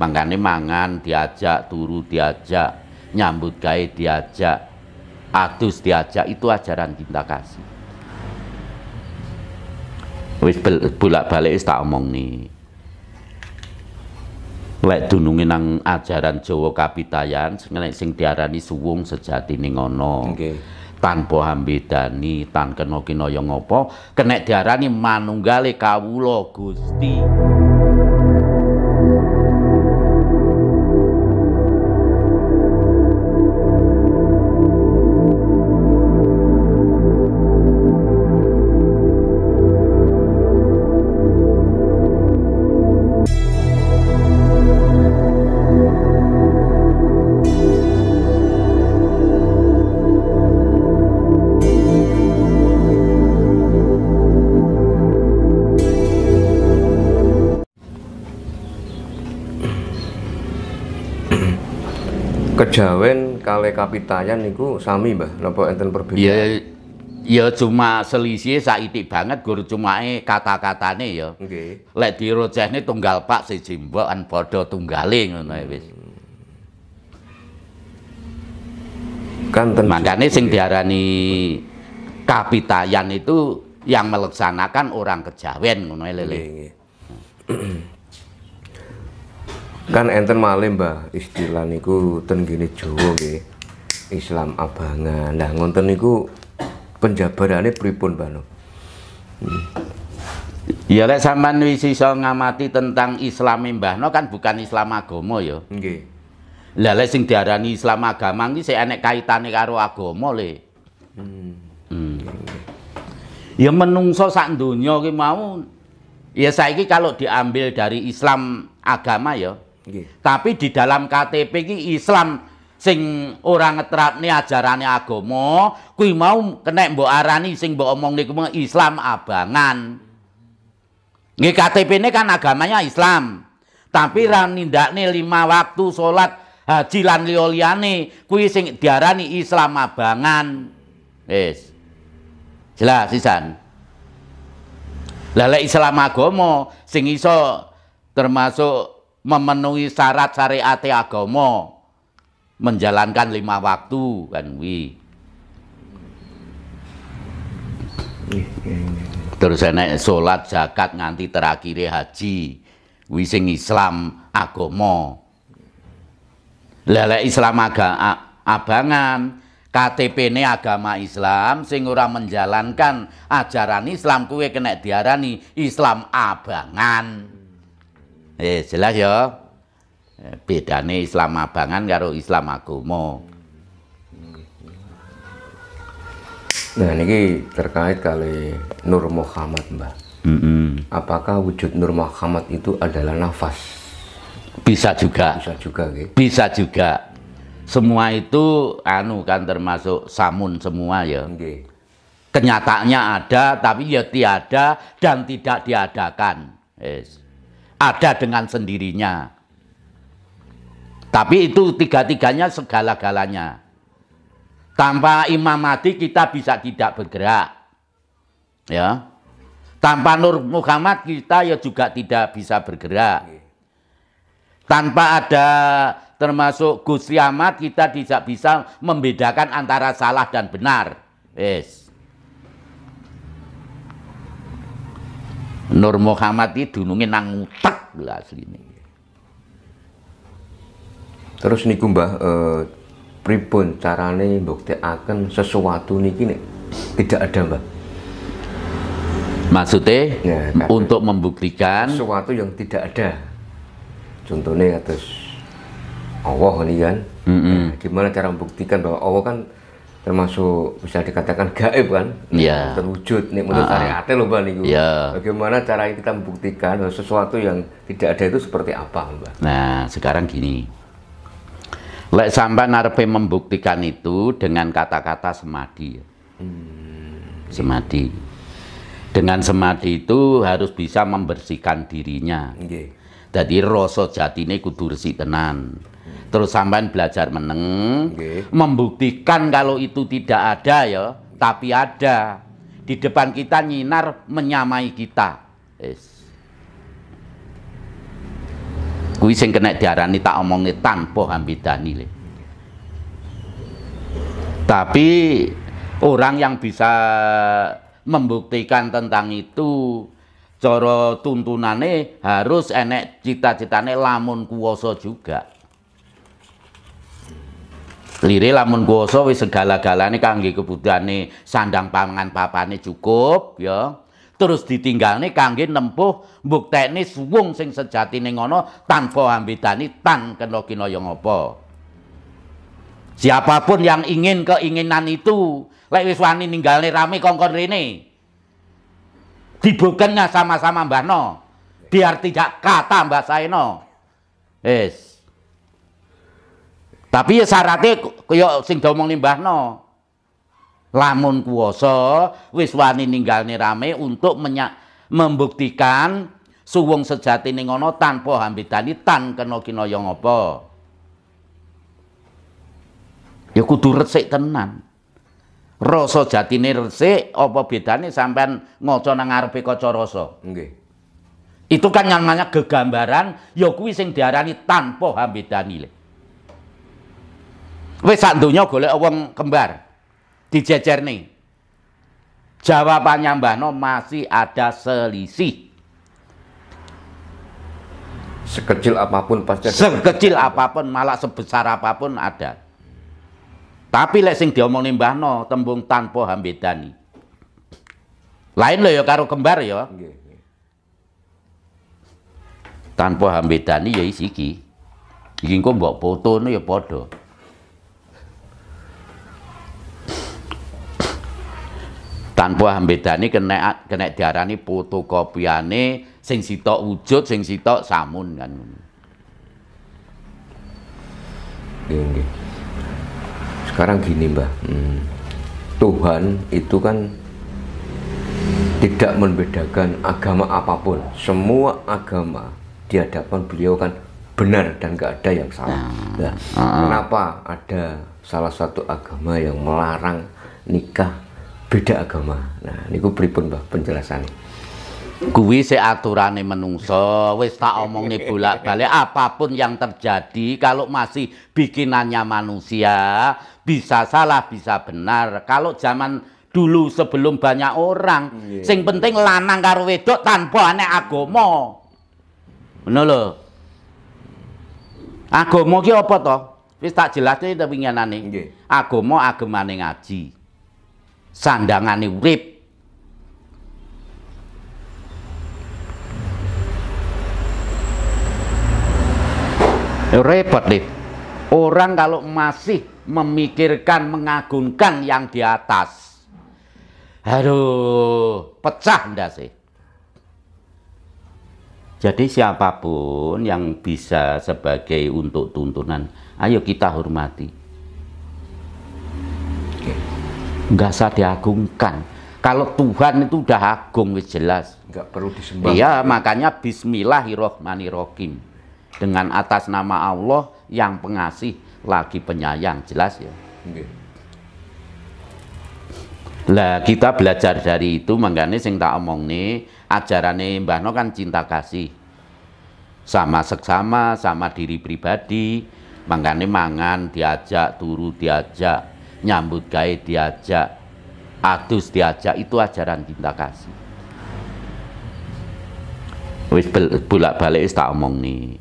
Mangkane mangan diajak, turu diajak, nyambut gawe diajak, adus diajak itu ajaran cinta kasih. Wis bolak-balik tak omong nih. Lek dununge nang ajaran Jawa Kapitayan sing sing diarani suwung sejatine ngono. Nggih. Okay. tanpa hambedani tan kena kinaya ngapa kenek diarani manunggale kawula Gusti kejawen kali kapitayan niku sami mbah napa enten perbedaan ya ya cuma selisih saiti banget guru eh kata-katane ya okay. lek dirocehne tunggal pak Jimbo, mbokan padha tunggale ngono hmm. wis tentu. makanya sing diarani kapitayan itu yang melaksanakan orang kejawen ngono okay. Ya, kan enten malih mbah istilah niku ten gini jowo nggih Islam abangan nah ngonten niku penjabarane pripun mbah no hmm. Ya lek sampean wis iso ngamati tentang Islam e, Mbah no kan bukan Islam agama ya. Nggih. Lah lek sing diarani Islam agama iki sik enek kaitane karo agama le. Hmm. Hmm. Ya menungso sak dunia ki mau ya saiki kalau diambil dari Islam agama ya tapi di dalam KTP ini Islam sing ngetrap nih ajarannya agomo kui mau kena mbok arani sing mbok omongne kuwi Islam abangan. nih ktp ini kan agamanya Islam. Tapi ra nih lima waktu sholat haji lan liyane kui sing diarani Islam abangan. Yes. Jelas sisan. Lah Islam agomo sing iso termasuk memenuhi syarat syariat agama menjalankan lima waktu kan wi terus enek sholat zakat nganti terakhir haji wi sing Islam agama lele Islam agama abangan KTP ini agama Islam sing ora menjalankan ajaran Islam kue kena diarani Islam abangan Eh jelas ya. Eh, bedane Islam abangan karo Islam agama. Nah ini terkait kali Nur Muhammad Mbak. Mm -hmm. Apakah wujud Nur Muhammad itu adalah nafas? Bisa juga. Bisa juga, gitu. Bisa juga. Semua itu anu kan termasuk samun semua ya. Okay. Kenyataannya ada tapi ya tiada dan tidak diadakan. Yes ada dengan sendirinya. Tapi itu tiga-tiganya segala-galanya. Tanpa imam mati kita bisa tidak bergerak. Ya. Tanpa Nur Muhammad kita ya juga tidak bisa bergerak. Tanpa ada termasuk Gus Ahmad kita tidak bisa membedakan antara salah dan benar. Yes. Nur Muhammad itu dununge nang lah asli ini. Terus niku Mbah eh, pripun carane akan sesuatu niki kini tidak ada Mbah? Maksudnya ya, untuk membuktikan sesuatu yang tidak ada. Contohnya atas Allah nih kan. Mm -hmm. gimana cara membuktikan bahwa Allah kan termasuk bisa dikatakan gaib kan yeah. terwujud nih menurut uh-huh. Ah, loh ah. mbak niku yeah. bagaimana cara kita membuktikan sesuatu yang tidak ada itu seperti apa mbak nah sekarang gini lek sampai narpe membuktikan itu dengan kata-kata semadi ya. hmm. semadi dengan semadi itu harus bisa membersihkan dirinya okay. jadi rasa ini kudu resik tenan terus sampean belajar meneng okay. membuktikan kalau itu tidak ada ya tapi ada di depan kita nyinar menyamai kita yes. kuwi sing kena diarani tak omongi tanpa hambidani le. tapi orang yang bisa membuktikan tentang itu coro tuntunane harus enek cita-citane lamun kuwoso juga Lirih lamun kuwasa wis segala-galane kangge kebutuhane sandang pangan papane cukup ya. Terus ditinggalne kangge nempuh teknis wong sing sejatine ngono tanpa ambedani tan kena kinaya ngapa. Siapapun yang ingin keinginan itu, lek wis wani ninggalne rame kongkon rene. Dibukennya sama-sama Mbah No. Biar tidak kata Mbah Saeno. Wis. Tapi ya syaratnya kaya sing diomong no, Lamun kuoso wiswani ninggal nih rame untuk menyak, membuktikan suwung sejati ning ana tanpa hambidani tan kena no ngapa. Ya kudu resik tenan. Rasa jatine resik apa bedane sampean ngaca nang ngarepe kaca rasa? Nggih. Itu kan namanya gegambaran ya kuwi sing diarani tanpa le. Wis sak donya golek wong kembar. Dijejerni. Jawabannya Mbah No masih ada selisih. Sekecil apapun pasti ada. Sekecil apapun malah sebesar apapun ada. Tapi lek sing diomongin Mbah No tembung tanpa hambedani. Lain lho ya karo kembar ya. Tanpa hambedani ya isi iki. Iki engko mbok fotone ya padha. tanpa hambedani kena kena diarani fotokopiane sing sitok wujud sing sitok samun kan Gini. sekarang gini mbah hmm. Tuhan itu kan tidak membedakan agama apapun semua agama di hadapan beliau kan benar dan gak ada yang salah. Nah, nah, kenapa ada salah satu agama yang melarang nikah beda agama. Nah, niku pripun Mbah penjelasane? Kuwi se aturane menungso, wis tak omongne bolak-balik apapun yang terjadi kalau masih bikinannya manusia bisa salah bisa benar. Kalau zaman dulu sebelum banyak orang, yeah. sing penting lanang karo wedok tanpa aneh agama. Ngono lho. Agama ki apa to? Wis tak jelasne winginane. Nggih. Agama agemane ngaji sandangane urip. Repot nih. Orang kalau masih memikirkan mengagungkan yang di atas. Aduh, pecah ndak sih? Jadi siapapun yang bisa sebagai untuk tuntunan, ayo kita hormati nggak usah diagungkan kalau Tuhan itu udah agung jelas nggak perlu disembah iya makanya Bismillahirrohmanirrohim dengan atas nama Allah yang pengasih lagi penyayang jelas ya lah kita belajar dari itu makanya sing tak omong nih nih Mbah No kan cinta kasih sama seksama sama diri pribadi makanya mangan diajak turu diajak nyambut gawe diajak, adus diajak itu ajaran cinta kasih. Wis bolak-balik tak omong nih.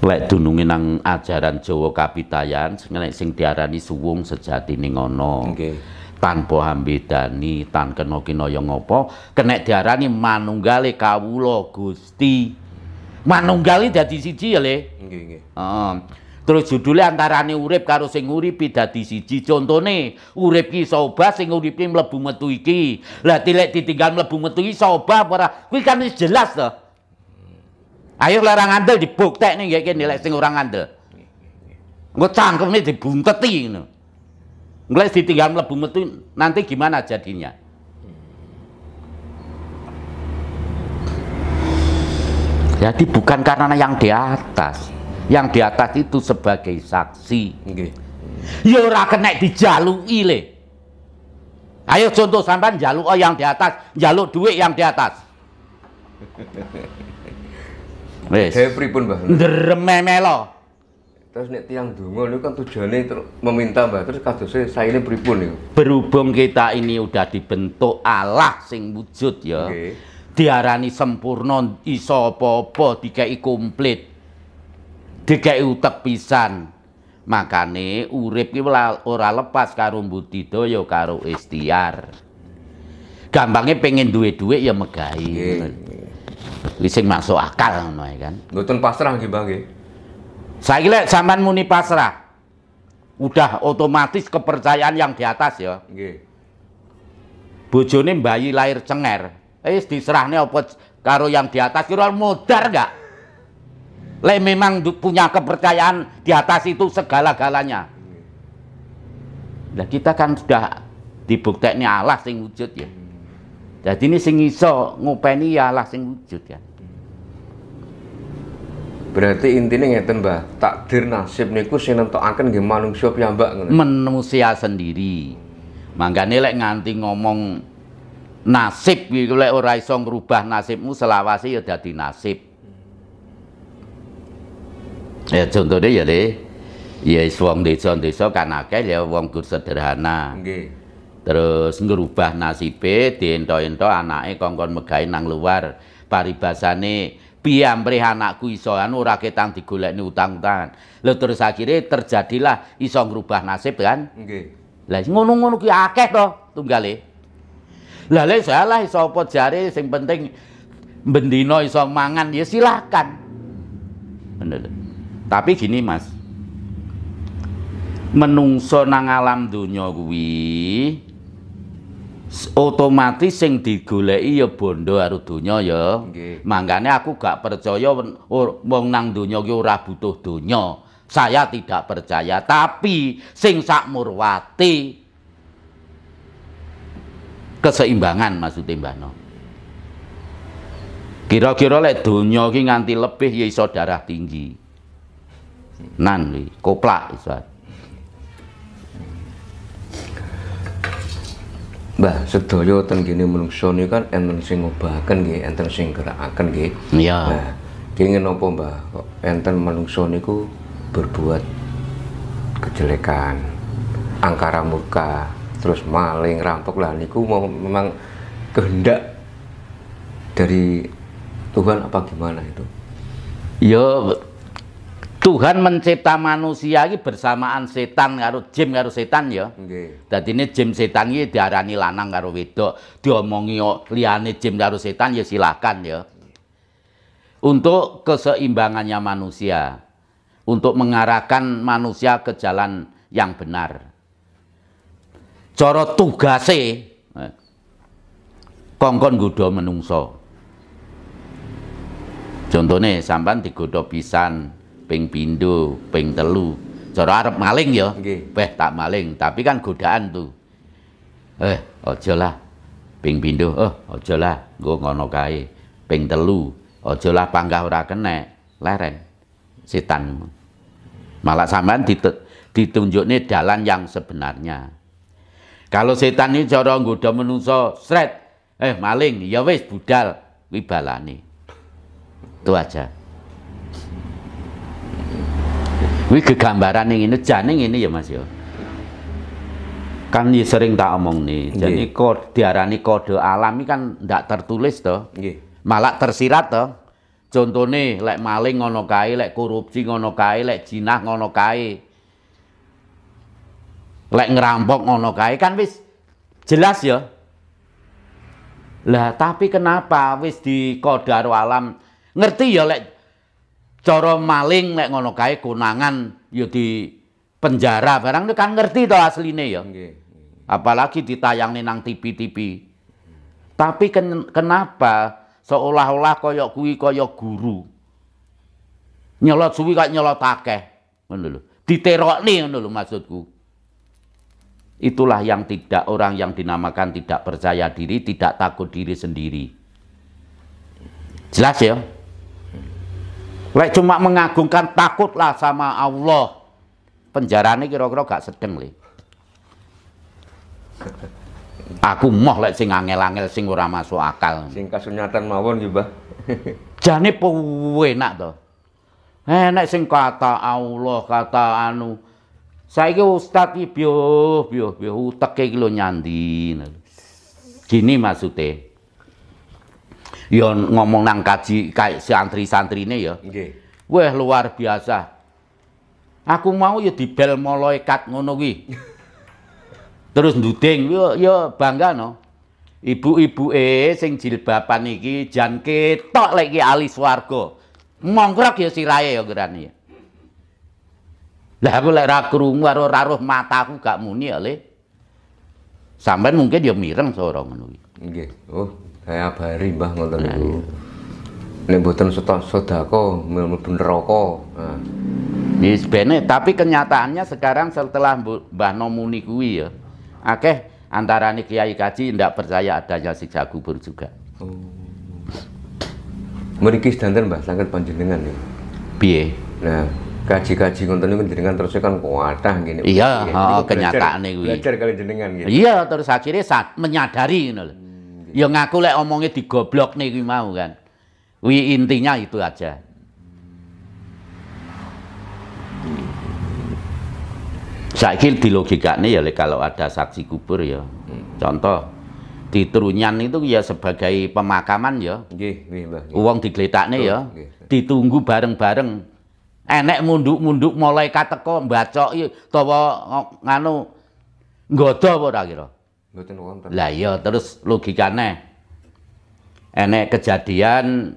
Lek dunungi nang ajaran Jawa Kapitayan sing sing diarani suwung sejati ning ngono. Okay. Tanpa hambedani, tan kena kinaya ngapa, kenek diarani manunggale kawula Gusti manunggal jadi dadi siji ya Le. Terus judulnya antarane urip karo sing nguripi dadi siji. Contone, urip ki soba sing nguripi mlebu metu iki. Lah tilek ditinggal mlebu metu iki soba apa ora? Kuwi kan wis jelas to. Ayo larang ngandel nih nggih kene lek sing ora ngandel. Engko cangkemne dibunteti ngono. Mulai ditinggal mlebu metu nanti gimana jadinya? Jadi ya, bukan karena yang di atas. Yang di atas itu sebagai saksi. Okay. Ya ora kena dijalui le. Ayo contoh sampean jaluk oh yang di atas, jaluk duit yang di atas. Wis. Dewe pripun, Mbah? Ndrememelo. Terus nek tiang donga ini kan tujuannya terus meminta Mbah, terus e saya ini pripun nih. Berhubung kita ini udah dibentuk Allah sing wujud ya. Okay diarani sempurna iso apa-apa dikeki komplit dikeki utek pisan makane urip ki ora lepas karo budidaya karo ikhtiar gampangnya pengen duit-duit ya megahi wis masuk akal ngono kan mboten pasrah nggih Mbah nggih saiki lek sampean muni pasrah udah otomatis kepercayaan yang di atas ya nggih bojone bayi lahir cenger Eh diserahnya apa karo yang di atas kira modar nggak? Lek memang punya kepercayaan di atas itu segala-galanya. Nah, kita kan sudah dibuktekne Allah sing wujud ya. Jadi ini sing iso ngupeni ya Allah sing wujud ya. Berarti intinya ngerti mbak, takdir nasib niku sing nentokaken nggih manungsa piyambak ngono. Manusia sendiri. Mangga nilai nganti ngomong nasib gitu lek ora iso ngrubah nasibmu selawase ya dadi nasib. Ya contohnya ya le, ya is wong desa-desa kan akeh ya wong gur sederhana. Nggih. Terus ngrubah nasibe diento-ento anake kongkon megahe nang luar. Paribasane piyambre anakku iso anu ora ketang digolekne utang-utangan. Lho terus akhirnya terjadilah iso ngrubah nasib kan? Nggih. Lah ngono-ngono ki akeh to tunggale. Lah lek salah sopot jari, sing penting bendino iso mangan ya silakan, Bener. Tapi gini Mas. Menungso nang alam dunia kuwi otomatis sing digoleki ya bondo karo donya ya. Okay. Mangkane aku gak percaya wong nang donya ki ora butuh donya. Saya tidak percaya, tapi sing sak murwati keseimbangan maksudnya Mbak No. Kira-kira lek dunia ini nganti lebih ya iso darah tinggi. Nan li, koplak iso. Mbah, sedaya teng kene menungsa niku kan enten sing ngobahaken nggih, enten sing gerakaken nggih. Iya. Nah, kenging napa Mbah? Kok enten menungsa niku berbuat kejelekan, angkara murka, terus maling rampok lah niku mau memang kehendak dari Tuhan apa gimana itu yo ya, Tuhan mencipta manusia ini bersamaan setan karo jim karo setan ya. Dan ini jim setan ini diarani lanang karo wedok, diomongi liane jim karo setan ya silakan ya. Untuk keseimbangannya manusia, untuk mengarahkan manusia ke jalan yang benar cara tugase kongkon gudo menungso. contohnya sampean digodha pisan ping pindho, ping telu. Cara arep maling ya. Nggih. tak maling, tapi kan godaan tuh. Eh, aja lah. Ping pindho, eh aja lah, nggo ngono kae. Ping telu, aja lah panggah ora kenek, leren. Setan. Malah sampean nih jalan yang sebenarnya. Kalau setan ini cara nggoda menungso, sret. Eh maling, ya wis budal, wibalani, Itu aja. Wih, kegambaran yang ini, jane ini ya Mas ya. Kan ya sering tak omong nih. Jadi kode diarani kode alami kan tidak tertulis toh. Malah tersirat toh. Contoh nih, lek maling ngono kai, lek korupsi ngono kai, lek jinah ngono kai lek ngerampok ngono kae kan wis jelas ya lah tapi kenapa wis di kodar alam ngerti ya lek cara maling lek ngono kae kunangan ya di penjara barang itu kan ngerti to asline ya apalagi ditayangin nang TV-TV tapi ken kenapa seolah-olah koyok kui koyok guru nyelot suwi kok nyelot akeh ngono lho diterokne ngono lho maksudku Itulah yang tidak orang yang dinamakan tidak percaya diri, tidak takut diri sendiri. Jelas ya? Lek cuma mengagungkan takutlah sama Allah. Penjarane kira-kira gak sedeng le. Aku moh lek sing angel-angel sing ora masuk akal. Sing kasunyatan mawon nggih, Mbah. Jane enak to. Enek eh, sing kata Allah, kata anu, Saiki ustad iki biuh biuh biuh uteke iki lho nyandi. Gini maksudnya, Ya ngomong nang kaji kayak santri-santrine ya. Nggih. Wah luar biasa. Aku mau ya dibel malaikat ngono kuwi. Terus nduding yo ya, yo ya bangga no. Ibu-ibuke sing jilbaban iki jan ketok lagi iki ahli swarga. mongkrak ya raya ya gerani. Ya. Lah aku lek ra krungu karo raruh mataku gak muni ya, Le. Sampeyan mungkin ya mireng seorang ngono kuwi. Nggih. Oh, saya abari Mbah ngoten nah, niku. Iya. Nek mboten sedako mlebu neraka. Nah. Yes, bene, tapi kenyataannya sekarang setelah Mbah Nomuni kuwi ya. Akeh nih Kiai Kaji tidak percaya adanya siksa kubur juga. Oh. merikis sedanten Mbah sangat panjenengan ya. Piye? Nah, gaji-gaji ngonten niku jenengan terus kan kuatah ngene. Iya, heeh kenyataane kuwi. Belajar kali jenengan gitu. Iya, terus akhirnya saat menyadari ngono lho. Hmm, gitu. ya ngaku lek omongnya digoblok nih kuwi mau kan. Kuwi intinya itu aja. Saiki di logikane ya lek kalau ada saksi kubur ya. Contoh di Trunyan itu ya sebagai pemakaman ya. uang nggih, Mbah. ya. Ditunggu bareng-bareng enek munduk-munduk mulai kateko mbacok iki utawa oh, nganu goda apa ora kira? Mboten wonten. Lah iya terus logikane enek kejadian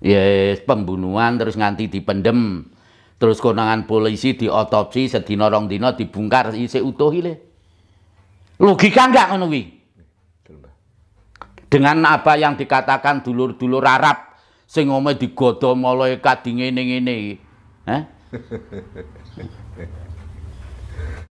ya pembunuhan terus nganti dipendem terus konangan polisi diotopsi sedina rong dina dibungkar isih utuh ile logika enggak ngono dengan apa yang dikatakan dulur-dulur Arab sing omah digodho malahe kadinge ngene iki. Heh.